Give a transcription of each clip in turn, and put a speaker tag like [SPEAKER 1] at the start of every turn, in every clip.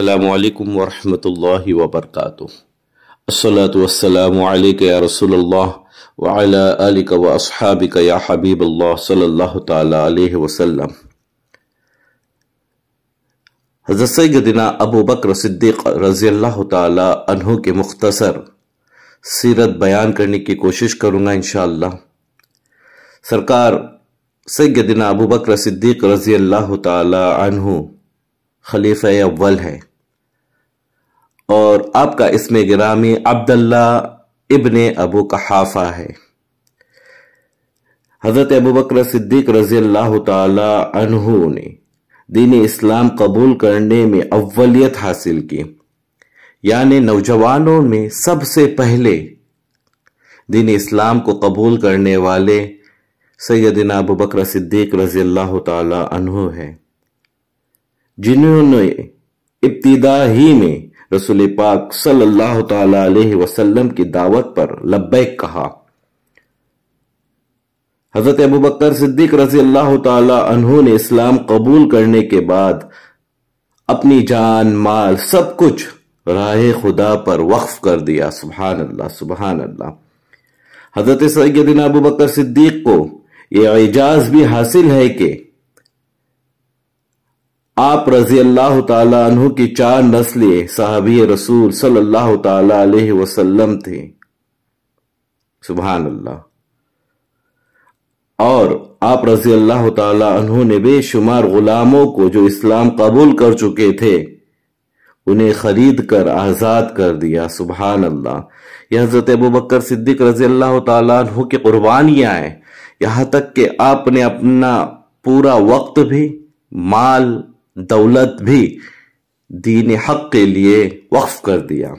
[SPEAKER 1] अल्लाम वरहमल वबरक असलातम रसोल्ला वसहाबिक या हबीब वसलम हज़रत सैदना अबू बकर रज़ी अल्लाह तहों के मुख्तसर सीरत बयान करने की कोशिश करूँगा इनशा सरकार सैदना अबू बकर रज़ी अल्लाह तहों खलीफ़ अव्वल हैं और आपका इसमें गिरामी अब्दुल्ला इबन अबू कहाफा है हज़रत अबू बकर सिद्दीक रजी अल्लाह तहु ने दीन इस्लाम कबूल करने में अव्वलियत हासिल की यानि नौजवानों में सबसे पहले दीन इस्लाम को कबूल करने वाले सैदना अबू बकर सिद्दीक रजी अल्लाह तहु है जिन्होंने इब्तदा ही में रसुल पाक सल्लल्लाहु अलैहि वसल्लम की दावत पर लब्बैक कहा हजरत अबू बकर सिद्दीक रजी अल्लाह तहों ने इस्लाम कबूल करने के बाद अपनी जान माल सब कुछ राह खुदा पर वक्फ कर दिया सुबह अल्लाह सुबह अल्लाह हजरत सैदिन अबू बकर सिद्दीक को यह एजाज भी हासिल है कि आप रजी अल्लाह तु की चार नस्लें साहबी रसूल सल्लल्लाहु अल्लाह वसल्लम थे सुबह अल्लाह और आप रजी अल्लाह तु ने बेशुमार गुलामों को जो इस्लाम कबूल कर चुके थे उन्हें खरीद कर आज़ाद कर दिया सुबह अल्लाह यह हज़रत अबू बकर सिद्दीक रजी अल्लाह तु की कुर्बानियां हैं यहां तक कि आपने अपना पूरा वक्त भी माल दौलत भी दीन हक के लिए वक्फ कर दिया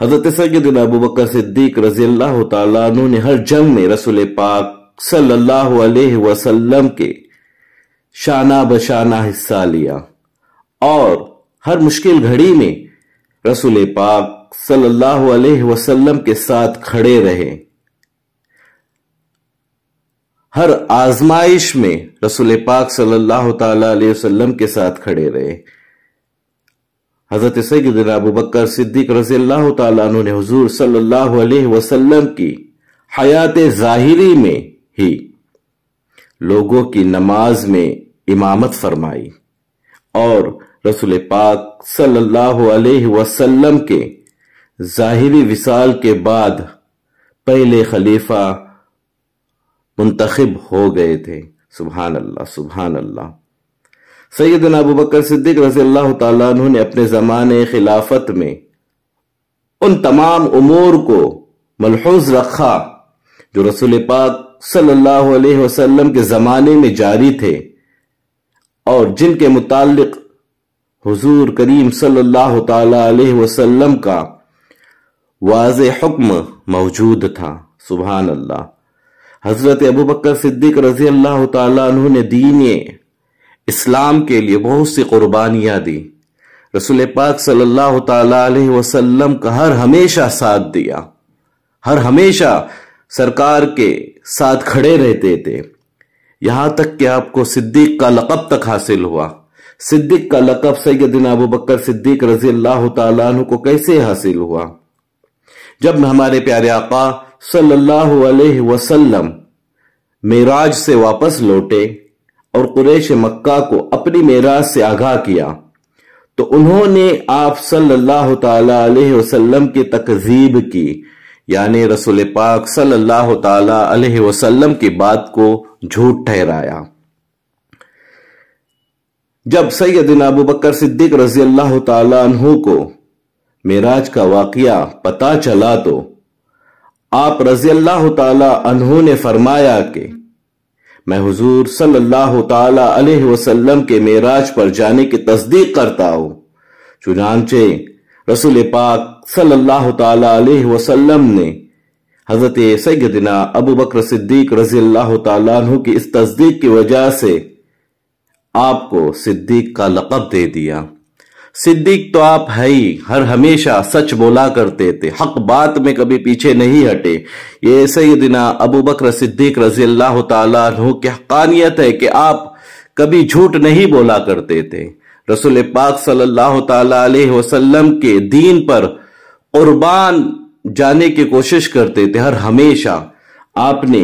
[SPEAKER 1] हजरत सैदना अबू बकर सिद्दीक रजील्ला तु ने हर जंग में रसुल पाक सल्लल्लाहु अलैहि के शाना बशाना हिस्सा लिया और हर मुश्किल घड़ी में रसुल पाक सल्लाम के साथ खड़े रहे हर आजमाइश में रसूल पाक सल्लल्लाहु अलैहि वसल्लम के साथ खड़े रहे हजरत सैदिन अबू बकर सिद्दीक रजी अल्लाह तु ने हजूर सल्लाह वसलम की हयात जाहिरी में ही लोगों की नमाज में इमामत फरमाई और रसुल पाक सल्लल्लाहु अलैहि वसल्लम के जाहिरी विसाल के बाद पहले खलीफा मुंतखब हो गए थे सुबहान अल्लाह सुबहान अल्लाह सैद अबू बकर सिद्दीक रजी अल्लाह तु ने अपने ज़माने खिलाफत में उन तमाम उमूर को मलहूज रखा जो रसुल पाक सल्लल्लाहु अलैहि वसल्लम के ज़माने में जारी थे और जिनके मुतालिक हुजूर करीम सल्लल्लाहु अलैहि वसल्लम का वाज हुक्म मौजूद था सुबहान अल्लाह हजरत अबू बकर सिद्दीक रजी अल्लाह तु ने दीन इस्लाम के लिए बहुत सी कुर्बानियां दी रसूल पाक सल्लल्लाहु अलैहि वसल्लम का हर हमेशा साथ दिया हर हमेशा सरकार के साथ खड़े रहते थे यहां तक कि आपको सिद्दीक का लकब तक हासिल हुआ सिद्दीक का लकब सैदिन अबू बकर सिद्दीक रजी अल्लाह तु को कैसे हासिल हुआ जब हमारे प्यारे आका सल्लल्लाहु अलैहि वसल्लम मेराज से वापस लौटे और कुरेश मक्का को अपनी मेराज से आगाह किया तो उन्होंने आप सल्लल्लाहु ताला अलैहि वसल्लम की तकजीब की यानी रसूल पाक सल्लल्लाहु ताला अलैहि वसल्लम की बात को झूठ ठहराया जब सैदिन अबू बकर सिद्दीक रजी अल्लाह तु को मेराज का वाकया पता चला तो आप रजी अल्लाह तहों ने फरमाया कि मैं सल सल्लल्लाहु अलैहि वसल्लम के मेराज पर जाने की तस्दीक करता हूं चुनानचे रसूल पाक सल्लल्लाहु अलैहि वसल्लम ने हजरत सैदना अबू बकर सिद्दीक रजी अल्लाह तु की इस तस्दीक की वजह से आपको सिद्दीक का लकब दे दिया सिद्दीक तो आप है ही हर हमेशा सच बोला करते थे हक बात में कभी पीछे नहीं हटे ये सैदिना अबू बकर सिद्दीक रजी अल्लाह तु की हकानियत है कि आप कभी झूठ नहीं बोला करते थे रसुल पाक सल्लल्लाहु अलैहि वसल्लम के दीन पर कुर्बान जाने की कोशिश करते थे हर हमेशा आपने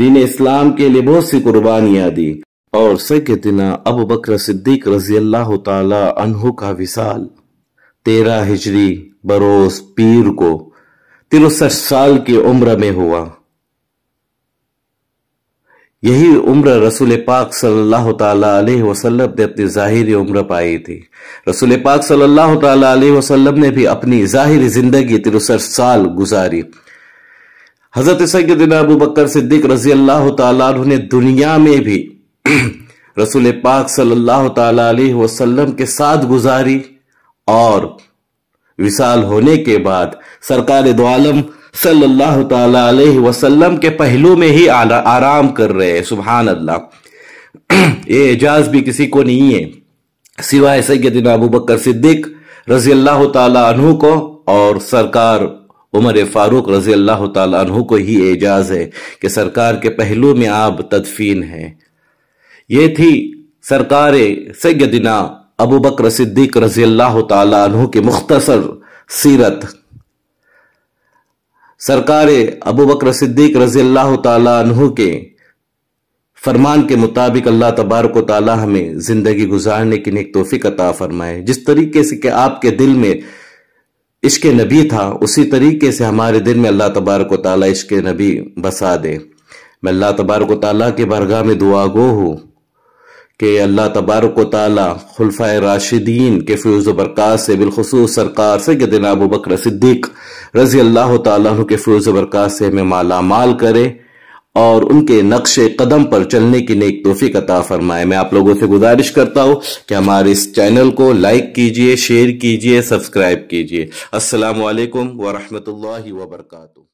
[SPEAKER 1] दीन इस्लाम के लिए बहुत सी कुर्बानियां दी और सैकतना अब बकर सिद्दीक रजी अल्लाह तहु का विशाल तेरा हिजरी बरोस पीर को तिरसठ साल की उम्र में हुआ यही उम्र रसूल पाक सल्लल्लाहु अलैहि वसल्लम ने अपनी ज़ाहिरी उम्र पाई थी रसूल पाक सल्लल्लाहु अलैहि वसल्लम ने भी अपनी ज़ाहिरी ज़िंदगी तिरसठ साल गुजारी हज़रत सैदिन अबू बकर सिद्दीक रजी अल्लाह तुमने दुनिया में भी रसूल पाक सल्लल्लाहु अलैहि वसल्लम के साथ गुजारी और विशाल होने के बाद सरकार दो सल्लल्लाहु अलैहि वसल्लम के पहलू में ही आराम कर रहे हैं सुबहान अल्लाह ये एजाज भी किसी को नहीं है सिवाय सैदिन अबू बकर सिद्दीक रजी अल्लाह तु को और सरकार उमर फारूक रजी अल्लाह तहु को ही एजाज है कि सरकार के पहलू में आप तदफीन हैं ये थी सरकार सैदिना अबू बकर सिद्दीक रजी अल्लाह तु की मुख्तसर सीरत सरकार अबू बकर सिद्दीक रजी अल्लाह तु के फरमान के मुताबिक अल्लाह तबारक ताली हमें ज़िंदगी गुजारने की नेक का अता फरमाए जिस तरीके से कि आपके दिल में इश्क नबी था उसी तरीके से हमारे दिल में अल्लाह तबारक ताली इश्क नबी बसा दे मैं अल्लाह तबारक ताली के बरगाह में दुआ गो हूँ कि अल्लाह तबारक खुलफ़ा राशिदीन के फ्यूज़ बरकत से बिलखसूस सरकार सैदना अबू बकर सिद्दीक रज़ी अल्लाह तु के फ्यूज़ बरकत से हमें माला माल करे और उनके नक्श कदम पर चलने की नेक का अता फ़रमाए मैं आप लोगों से गुजारिश करता हूँ कि हमारे इस चैनल को लाइक कीजिए शेयर कीजिए सब्सक्राइब कीजिए असल वरहमल वर्का